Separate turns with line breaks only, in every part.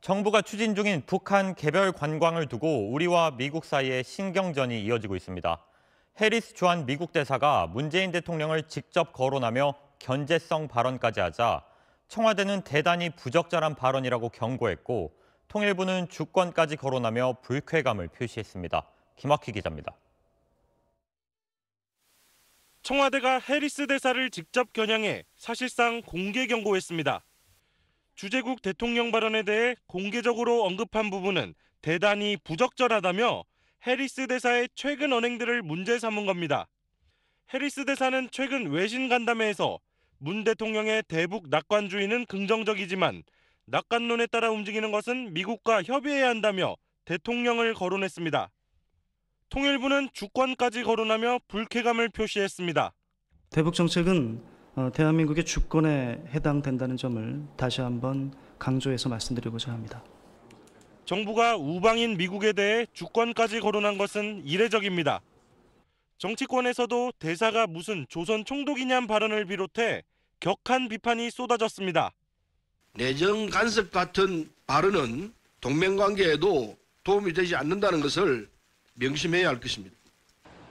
정부가 추진 중인 북한 개별 관광을 두고 우리와 미국 사이의 신경전이 이어지고 있습니다. 해리스 주한 미국 대사가 문재인 대통령을 직접 거론하며 견제성 발언까지 하자 청와대는 대단히 부적절한 발언이라고 경고했고 통일부는 주권까지 거론하며 불쾌감을 표시했습니다. 김학휘 기자입니다.
청와대가 해리스 대사를 직접 겨냥해 사실상 공개 경고했습니다. 주재국 대통령 발언에 대해 공개적으로 언급한 부분은 대단히 부적절하다며 해리스 대사의 최근 언행들을 문제 삼은 겁니다. 해리스 대사는 최근 외신 간담회에서 문 대통령의 대북 낙관주의는 긍정적이지만 낙관론에 따라 움직이는 것은 미국과 협의해야 한다며 대통령을 거론했습니다. 통일부는 주권까지 거론하며 불쾌감을 표시했습니다. 대북 정책은 어, 대한민국의 주권에 해당된다는 점을 다시 한번 강조해서 말씀드리고자 합니다. 정부가 우방인 미국에 대해 주권까지 거론한 것은 이례적입니다. 정치권에서도 대사가 무슨 조선 총독이냐는 발언을 비롯해 격한 비판이 쏟아졌습니다. 내정 간섭 같은 발언은 동맹관계에도 도움이 되지 않는다는 것을 명심해야 할 것입니다.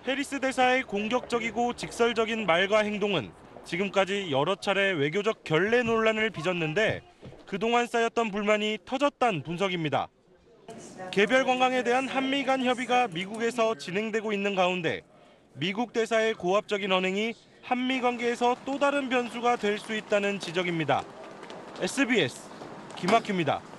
해리스 대사의 공격적이고 직설적인 말과 행동은 지금까지 여러 차례 외교적 결례 논란을 빚었는데 그동안 쌓였던 불만이 터졌단 분석입니다. 개별 관광에 대한 한미 간 협의가 미국에서 진행되고 있는 가운데 미국 대사의 고압적인 언행이 한미 관계에서 또 다른 변수가 될 수 있다는 지적입니다. SBS 김학규입니다.